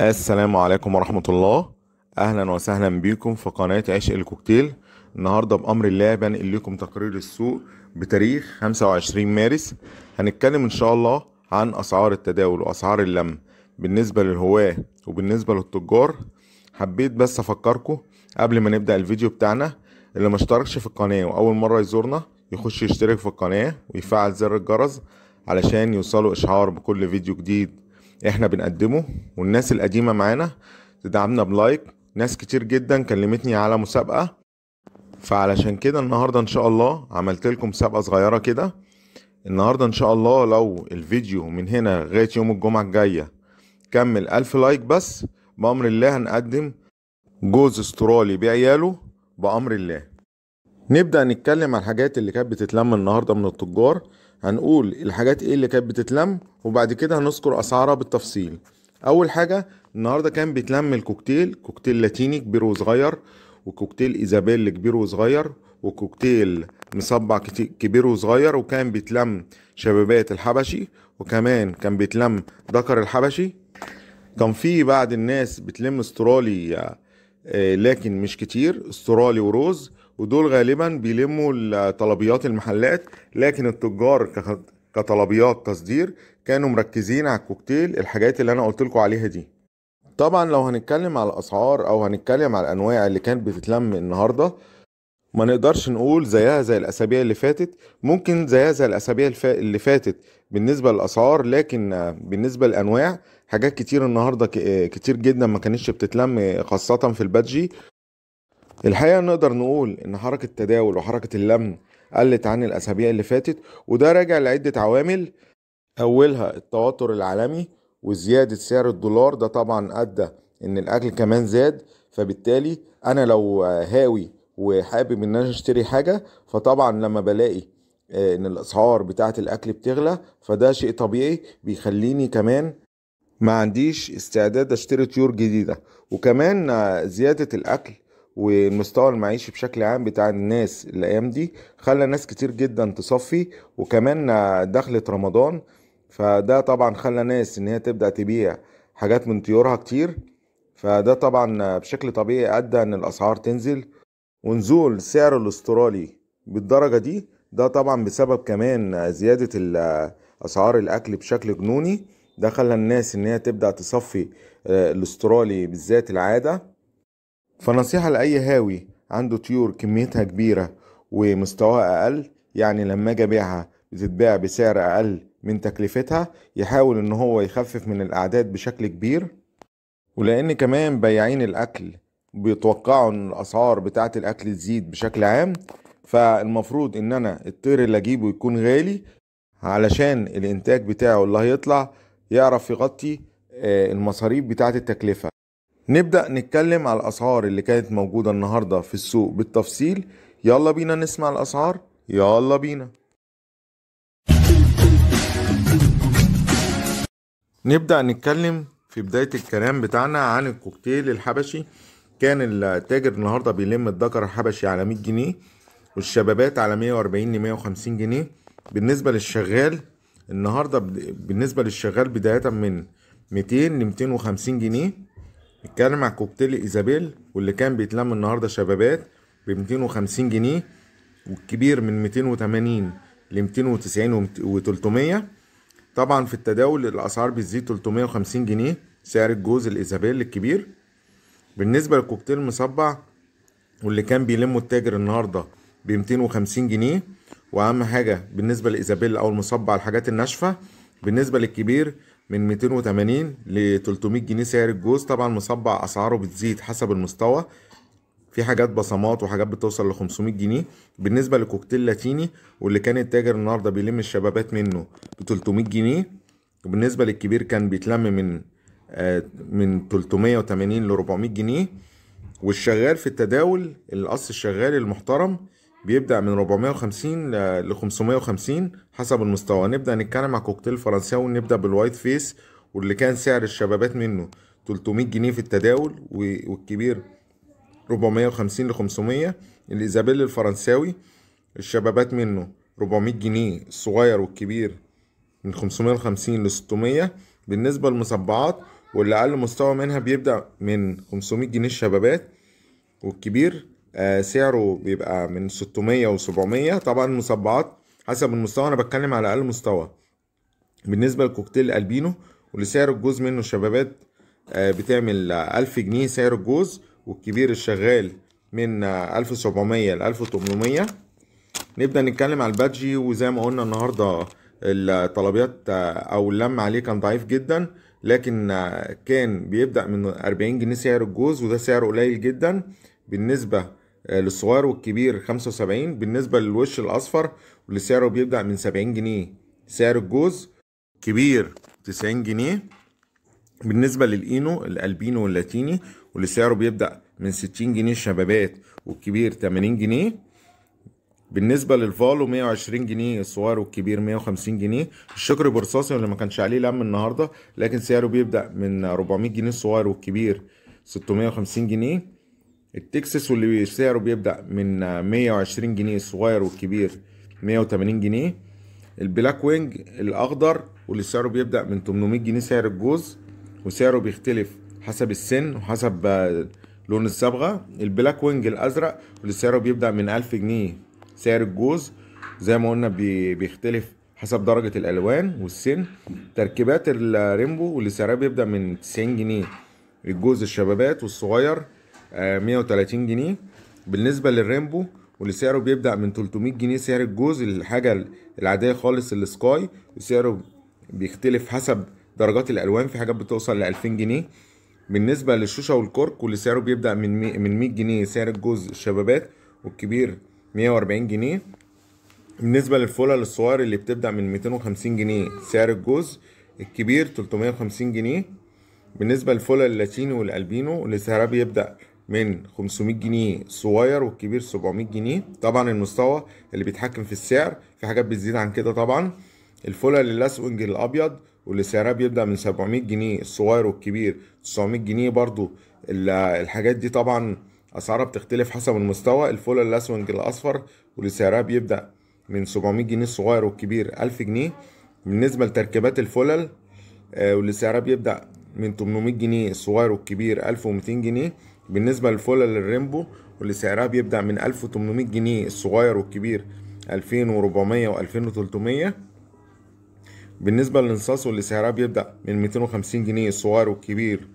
السلام عليكم ورحمة الله أهلا وسهلا بكم في قناة عشق الكوكتيل النهاردة بأمر الله بنقل لكم تقرير السوق بتاريخ 25 مارس هنتكلم إن شاء الله عن أسعار التداول وأسعار اللم بالنسبة للهواة وبالنسبة للتجار حبيت بس أفكركم قبل ما نبدأ الفيديو بتاعنا اللي مشتركش في القناة وأول مرة يزورنا يخش يشترك في القناة ويفعل زر الجرس علشان يوصله إشعار بكل فيديو جديد احنا بنقدمه والناس القديمه معانا تدعمنا بلايك ناس كتير جدا كلمتني على مسابقه فعلشان كده النهارده ان شاء الله عملت لكم مسابقه صغيره كده النهارده ان شاء الله لو الفيديو من هنا لغايه يوم الجمعه الجايه كمل ألف لايك بس بأمر الله هنقدم جوز استرالي بعياله بأمر الله نبدأ نتكلم عن الحاجات اللي كانت بتتلم النهاردة من التجار هنقول الحاجات ايه اللي كانت بتتلم وبعد كده هنذكر اسعارها بالتفصيل اول حاجه النهارده كان بيتلم الكوكتيل كوكتيل لاتيني كبير وصغير وكوكتيل ايزابيل كبير وصغير وكوكتيل مصبع كبير وصغير وكان بيتلم شبابات الحبشي وكمان كان بيتلم ذكر الحبشي كان في بعض الناس بتلم استرالي آه، لكن مش كتير استرالي وروز ودول غالبا بيلموا طلبيات المحلات لكن التجار كطلبيات تصدير كانوا مركزين على الكوكتيل الحاجات اللي انا قلت لكم عليها دي طبعا لو هنتكلم على الاسعار او هنتكلم على الانواع اللي كانت بتتلم النهارده ما نقدرش نقول زيها زي الاسابيع اللي فاتت ممكن زيها زي الاسابيع اللي فاتت بالنسبه للاسعار لكن بالنسبه للانواع حاجات كتير النهارده كتير جدا ما كانتش بتتلم خاصه في البادجي الحقيقة نقدر نقول إن حركة التداول وحركة اللمن قلت عن الأسابيع اللي فاتت وده راجع لعدة عوامل أولها التوتر العالمي وزيادة سعر الدولار ده طبعا أدى إن الأكل كمان زاد فبالتالي أنا لو هاوي وحابب إن أنا أشتري حاجة فطبعا لما بلاقي آه، إن الأسعار بتاعة الأكل بتغلى فده شيء طبيعي بيخليني كمان ما عنديش استعداد أشتري طيور جديدة وكمان آه، زيادة الأكل والمستوى المعيشي بشكل عام بتاع الناس الايام دي خلى ناس كتير جدا تصفي وكمان دخلت رمضان فده طبعا خلى ناس ان هي تبدا تبيع حاجات من طيورها كتير فده طبعا بشكل طبيعي ادى ان الاسعار تنزل ونزول سعر الاسترالي بالدرجه دي ده طبعا بسبب كمان زياده اسعار الاكل بشكل جنوني ده خلى الناس ان هي تبدا تصفي آه، الاسترالي بالذات العاده فنصيحة لأي هاوي عنده طيور كميتها كبيرة ومستواها أقل يعني لما أجي أبيعها بتتباع بسعر أقل من تكلفتها يحاول إن هو يخفف من الأعداد بشكل كبير ولأن كمان بياعين الأكل بيتوقعوا إن الأسعار بتاعة الأكل تزيد بشكل عام فالمفروض إن أنا الطير اللي أجيبه يكون غالي علشان الإنتاج بتاعه اللي هيطلع يعرف يغطي آه، المصاريف بتاعة التكلفة نبدأ نتكلم على الأسعار اللي كانت موجودة النهاردة في السوق بالتفصيل يلا بينا نسمع الأسعار يلا بينا نبدأ نتكلم في بداية الكلام بتاعنا عن الكوكتيل الحبشي كان التاجر النهاردة بيلم الدكر الحبشي على 100 جنيه والشبابات على 140 ل 150 جنيه بالنسبة للشغال النهاردة بالنسبة للشغال بداية من 200 ل 250 جنيه اتكلم على كوكتيل ايزابيل واللي كان بيتلم النهارده شبابات ب 250 جنيه والكبير من 280 ل 290 و 300 طبعا في التداول الاسعار بتزيد 350 جنيه سعر الجوز الايزابيل الكبير بالنسبه للكوكتيل مصبع واللي كان بيلمه التاجر النهارده ب 250 جنيه واهم حاجه بالنسبه لايزابيل او المصبع الحاجات الناشفه بالنسبه للكبير من 280 ل 300 جنيه سعر الجوز طبعا مصبع اسعاره بتزيد حسب المستوى في حاجات بصمات وحاجات بتوصل ل 500 جنيه بالنسبه لكوكتيل لاتيني واللي كان التاجر النهارده بيلم الشبابات منه ب 300 جنيه وبالنسبه للكبير كان بيتلم من آه، من 380 ل 400 جنيه والشغال في التداول القص الشغال المحترم بيبدأ من 450 ل 550 حسب المستوى نبدأ نتكلم على كوكتيل فرنساوي ونبدا بالوايت فيس واللي كان سعر الشبابات منه 300 جنيه في التداول والكبير 450 ل 500 الإيزابيل الفرنساوي الشبابات منه 400 جنيه الصغير والكبير من 550 ل 600 بالنسبة للمصبعات واللي أقل مستوى منها بيبدأ من 500 جنيه الشبابات والكبير آه، سعره بيبقى من 600 و700 طبعا المصبعات حسب المستوى انا بتكلم على اقل مستوى بالنسبه لكوكتيل البينو واللي سعر الجوز منه الشبابات آه، بتعمل 1000 جنيه سعر الجوز والكبير الشغال من 1700 ل 1800 نبدا نتكلم على البادجي وزي ما قلنا النهارده الطلبيات آه، او اللم عليه كان ضعيف جدا لكن كان بيبدا من 40 جنيه سعر الجوز وده سعر قليل جدا بالنسبه آه، للصغير والكبير 75 بالنسبة للوش الأصفر واللي سعره بيبدأ من 70 جنيه سعر الجوز كبير 90 جنيه بالنسبة للإينو الألبينو واللاتيني واللي سعره بيبدأ من 60 جنيه الشبابات والكبير 80 جنيه بالنسبة للفالو 120 جنيه الصغير والكبير 150 جنيه الشكر برصاصي اللي ما كانش عليه لم النهاردة لكن سعره بيبدأ من 400 جنيه الصغير والكبير 650 جنيه التكسس واللي سعره بيبدأ من 120 جنيه الصغير والكبير 180 جنيه البلاك وينج الأخضر واللي سعره بيبدأ من 800 جنيه سعر الجوز وسعره بيختلف حسب السن وحسب لون الصبغة البلاك وينج الأزرق واللي سعره بيبدأ من 1000 جنيه سعر الجوز زي ما قلنا بيختلف حسب درجة الألوان والسن تركيبات الريمبو واللي سعرها بيبدأ من 90 جنيه الجوز الشبابات والصغير 130 آه، جنيه بالنسبه للريمبو واللي سعره بيبدا من 300 جنيه سعر الجوز الحاجه العاديه خالص السكاي وسعره بيختلف حسب درجات الالوان في حاجات بتوصل ل 2000 جنيه بالنسبه للشوشه والكرك واللي سعره بيبدا من من 100 جنيه سعر الجوز الشبابات والكبير 140 جنيه بالنسبه للفلل الصغير اللي بتبدا من 250 جنيه سعر الجوز الكبير 350 جنيه بالنسبه للفلل اللاتيني والالبينو اللي سعرها بيبدا من 500 جنيه الصغير والكبير 700 جنيه طبعا المستوى اللي بيتحكم في السعر في حاجات بتزيد عن كده طبعا الفلل الاسونج الابيض واللي سعرها بيبدا من 700 جنيه الصغير والكبير 900 جنيه برضو الحاجات دي طبعا اسعارها بتختلف حسب المستوى الفول الاسونج الاصفر آه، واللي سعرها بيبدا من 700 جنيه الصغير والكبير 1000 جنيه بالنسبه لتركيبات الفلل واللي سعرها بيبدا من 800 جنيه الصغير والكبير 1200 جنيه بالنسبة للفولة الريمبو واللي سعرها بيبدأ من 1800 جنيه الصغير والكبير 2400 و2300 بالنسبة للانصاص واللي سعرها بيبدأ من 250 جنيه الصغير والكبير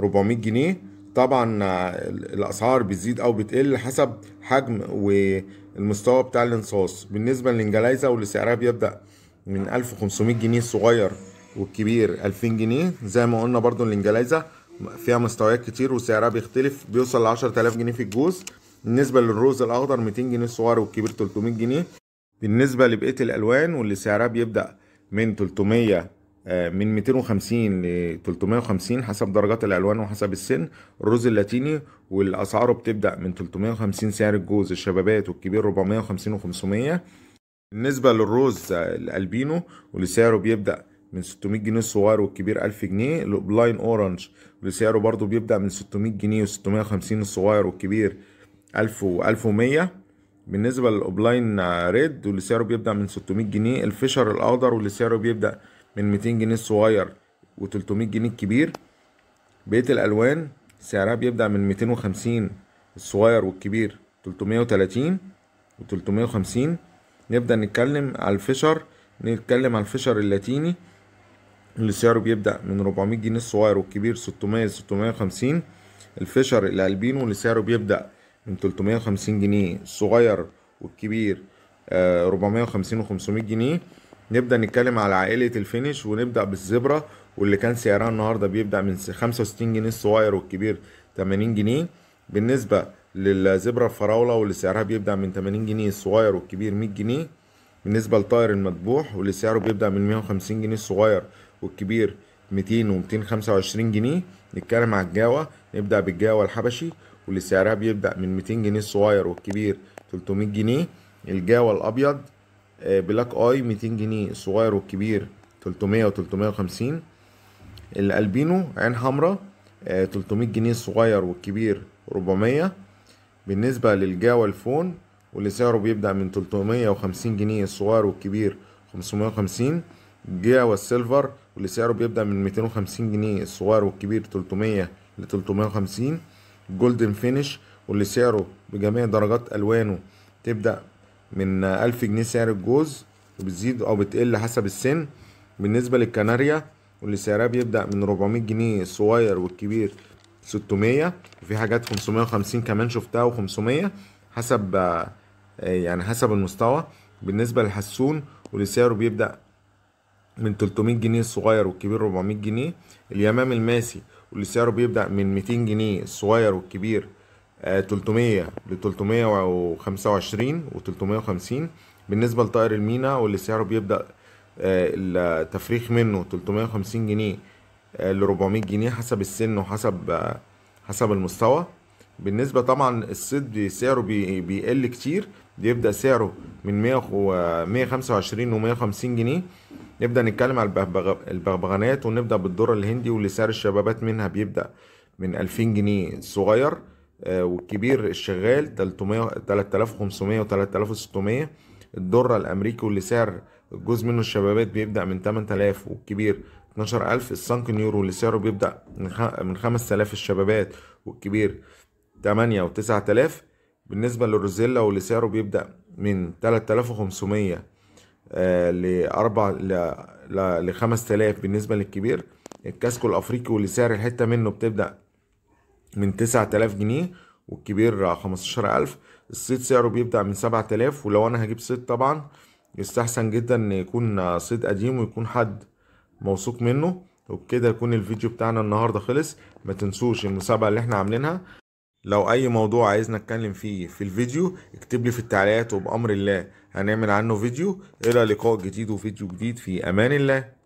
400 جنيه طبعا الأسعار بتزيد أو بتقل حسب حجم والمستوى بتاع الانصاص بالنسبة للإنجلايزة واللي سعرها بيبدأ من 1500 جنيه الصغير والكبير 2000 جنيه زي ما قلنا برضو الإنجلايزة فيها مستويات كتير وسعرها بيختلف بيوصل ل 10000 جنيه في الجوز بالنسبه للروز الاخضر 200 جنيه الصغير والكبير 300 جنيه بالنسبه لبقيه الالوان واللي سعرها بيبدا من 300 آه، من 250 ل 350 حسب درجات الالوان وحسب السن الرز اللاتيني والاسعار بتبدا من 350 سعر الجوز الشبابات والكبير 450 و500 بالنسبه للرز آه، الالبينو واللي سعره بيبدا من 600 جنيه الصغير والكبير 1000 جنيه الاوبلاين اورنج اللي سعره برضو بيبدا من 600 جنيه و650 الصغير والكبير 1000 و1100 بالنسبه للاوبلاين ريد واللي سعره بيبدا من 600 جنيه الفيشر الاخضر واللي سعره بيبدا من 200 جنيه الصغير و300 جنيه الكبير بقيه الالوان سعرها بيبدا من 250 الصغير والكبير 330 و350 نبدا نتكلم على الفيشر نتكلم على الفيشر اللاتيني اللي سعره بيبدأ من 400 جنيه الصغير والكبير 600 650 الفيشر الالبينو اللي سعره بيبدأ من 350 جنيه الصغير والكبير 450 و 500 جنيه نبدأ نتكلم على عائلة الفينش ونبدأ بالزبرة واللي كان سعرها النهاردة بيبدأ من 65 جنيه الصغير والكبير 80 جنيه بالنسبة للزبرة الفراولة واللي سعرها بيبدأ من 80 جنيه الصغير والكبير 100 جنيه بالنسبة لطائر المذبوح واللي سعره بيبدأ من 150 جنيه الصغير والكبير 200 و225 جنيه نتكلم على الجاوة نبدأ بالجاوة الحبشي واللي سعرها بيبدأ من 200 جنيه الصغير والكبير 300 جنيه الجاوة الأبيض آه، بلاك اي 200 جنيه الصغير والكبير 300 و350 الالبينو عين حمراء 300 آه، جنيه الصغير والكبير 400 بالنسبة للجاوة الفون واللي سعره بيبدأ من 350 جنيه الصغير والكبير 550 الجيا والسيلفر واللي سعره بيبدأ من 250 جنيه الصغير والكبير 300 ل 350 جولدن فينيش واللي سعره بجميع درجات ألوانه تبدأ من 1000 جنيه سعر الجوز وبتزيد أو بتقل حسب السن بالنسبة للكناريا واللي سعرها بيبدأ من 400 جنيه الصغير والكبير 600 وفي حاجات 550 كمان شفتها و500 حسب آه، يعني حسب المستوى بالنسبة للحسون واللي سعره بيبدأ من 300 جنيه الصغير والكبير 400 جنيه اليمام الماسي واللي سعره بيبدأ من 200 جنيه الصغير والكبير 300 ل 325 و 350 بالنسبة لطائر المينا واللي سعره بيبدأ آه، التفريخ منه 350 جنيه آه، ل 400 جنيه حسب السن وحسب آه، حسب المستوى بالنسبه طبعا الصيد سعره بي بيقل كتير بيبدا سعره من 100 و 125 و150 جنيه نبدا نتكلم على البغبغانات ونبدا بالدور الهندي واللي سعر الشبابات منها بيبدا من 2000 جنيه صغير آه، والكبير الشغال 300 3500 و 3600 الدرة الأمريكي واللي سعر جزء منه الشبابات بيبدأ من 8000 والكبير 12000 السانك نيورو اللي سعره بيبدأ من 5000 الشبابات والكبير 8 و 9000 بالنسبة للروزيلا واللي سعره بيبدأ من 3500 آه، ل 4 ل 5000 بالنسبة للكبير الكاسكو الأفريقي واللي سعر الحتة منه بتبدأ من 9000 جنيه والكبير 15000 الصيد سعره بيبدأ من 7000 ولو أنا هجيب صيد طبعا يستحسن جدا إن يكون صيد قديم ويكون حد موثوق منه وبكده يكون الفيديو بتاعنا النهارده خلص ما تنسوش المسابقه اللي احنا عاملينها لو اي موضوع عايزنا نتكلم فيه في الفيديو اكتب لي في التعليقات وبامر الله هنعمل عنه فيديو الى لقاء جديد وفيديو جديد في امان الله